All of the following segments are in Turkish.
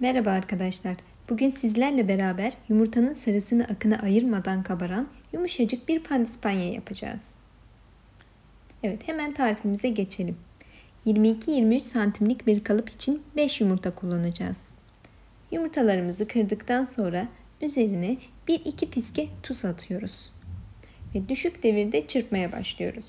Merhaba arkadaşlar. Bugün sizlerle beraber yumurtanın sarısını akına ayırmadan kabaran yumuşacık bir pandispanya yapacağız. Evet hemen tarifimize geçelim. 22-23 santimlik bir kalıp için 5 yumurta kullanacağız. Yumurtalarımızı kırdıktan sonra üzerine 1-2 piske tuz atıyoruz. Ve düşük devirde çırpmaya başlıyoruz.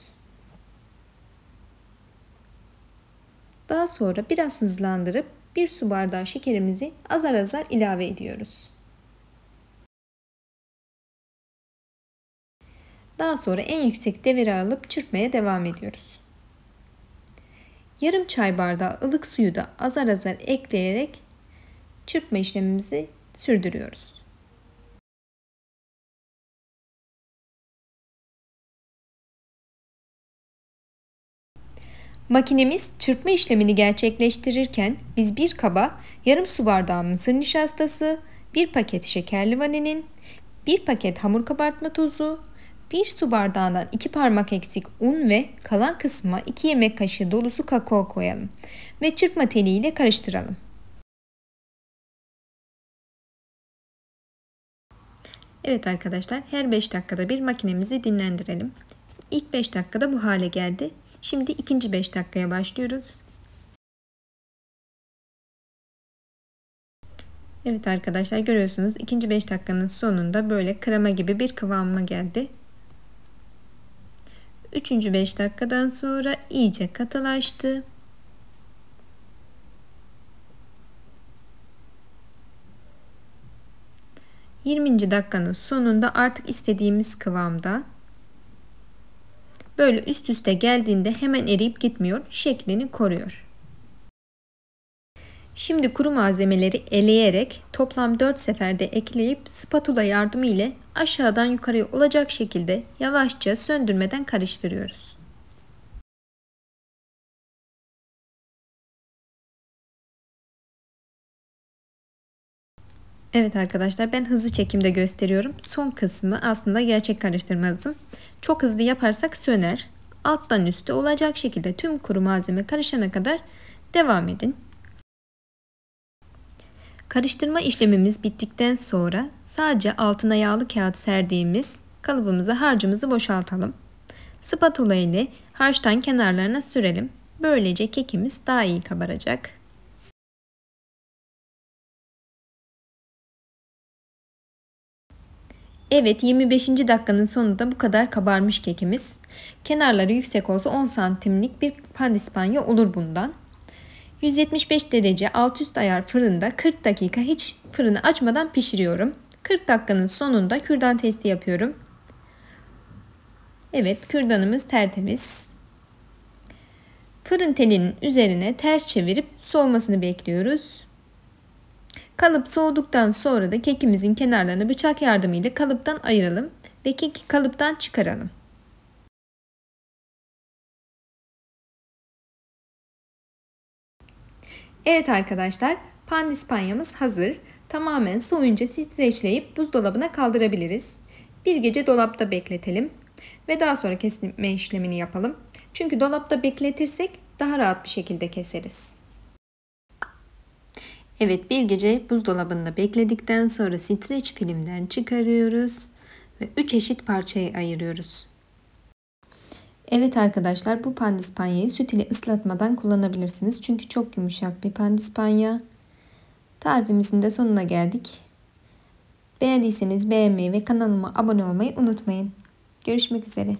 Daha sonra biraz hızlandırıp 1 su bardağı şekerimizi azar azar ilave ediyoruz. Daha sonra en yüksek devire alıp çırpmaya devam ediyoruz. Yarım çay bardağı ılık suyu da azar azar ekleyerek çırpma işlemimizi sürdürüyoruz. Makinemiz çırpma işlemini gerçekleştirirken biz bir kaba yarım su bardağı mısır nişastası, bir paket şekerli vanilin, bir paket hamur kabartma tozu, bir su bardağından iki parmak eksik un ve kalan kısma iki yemek kaşığı dolusu kakao koyalım ve çırpma teliyle karıştıralım. Evet arkadaşlar her 5 dakikada bir makinemizi dinlendirelim. İlk 5 dakikada bu hale geldi. Şimdi ikinci 5 dakikaya başlıyoruz. Evet arkadaşlar görüyorsunuz ikinci 5 dakikanın sonunda böyle krema gibi bir kıvama geldi. Üçüncü 5 dakikadan sonra iyice katılaştı. Yirminci dakikanın sonunda artık istediğimiz kıvamda Böyle üst üste geldiğinde hemen eriyip gitmiyor, şeklini koruyor. Şimdi kuru malzemeleri eleyerek toplam 4 seferde ekleyip spatula yardımı ile aşağıdan yukarıya olacak şekilde yavaşça söndürmeden karıştırıyoruz. Evet arkadaşlar ben hızlı çekimde gösteriyorum. Son kısmı aslında gerçek karıştırma hızım. Çok hızlı yaparsak söner. Alttan üste olacak şekilde tüm kuru malzeme karışana kadar devam edin. Karıştırma işlemimiz bittikten sonra sadece altına yağlı kağıt serdiğimiz kalıbımıza harcımızı boşaltalım. Spatula ile harçtan kenarlarına sürelim. Böylece kekimiz daha iyi kabaracak. Evet 25. dakikanın sonunda bu kadar kabarmış kekimiz. Kenarları yüksek olsa 10 santimlik bir pandispanya olur bundan. 175 derece alt üst ayar fırında 40 dakika hiç fırını açmadan pişiriyorum. 40 dakikanın sonunda kürdan testi yapıyorum. Evet kürdanımız tertemiz. Fırın telinin üzerine ters çevirip soğumasını bekliyoruz. Kalıp soğuduktan sonra da kekimizin kenarlarını bıçak yardımıyla kalıptan ayıralım ve keki kalıptan çıkaralım. Evet arkadaşlar pandispanyamız hazır. Tamamen soğuyunca titreşleyip buzdolabına kaldırabiliriz. Bir gece dolapta bekletelim ve daha sonra kesme işlemini yapalım. Çünkü dolapta bekletirsek daha rahat bir şekilde keseriz. Evet bir gece buzdolabında bekledikten sonra streç filmden çıkarıyoruz ve 3 eşit parçaya ayırıyoruz. Evet arkadaşlar bu pandispanyayı süt ile ıslatmadan kullanabilirsiniz. Çünkü çok yumuşak bir pandispanya. Tarifimizin de sonuna geldik. Beğendiyseniz beğenmeyi ve kanalıma abone olmayı unutmayın. Görüşmek üzere.